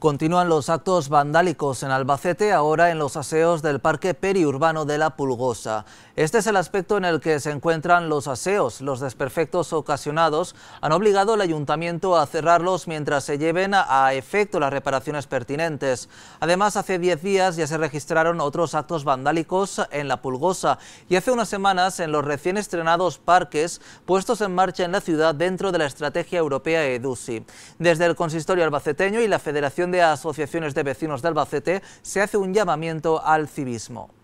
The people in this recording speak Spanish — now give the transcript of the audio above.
Continúan los actos vandálicos en Albacete, ahora en los aseos del Parque Periurbano de la Pulgosa. Este es el aspecto en el que se encuentran los aseos. Los desperfectos ocasionados han obligado al ayuntamiento a cerrarlos mientras se lleven a efecto las reparaciones pertinentes. Además, hace 10 días ya se registraron otros actos vandálicos en la Pulgosa y hace unas semanas en los recién estrenados parques puestos en marcha en la ciudad dentro de la estrategia europea EDUSI. Desde el consistorio albaceteño y la Federación de asociaciones de vecinos de Albacete, se hace un llamamiento al civismo.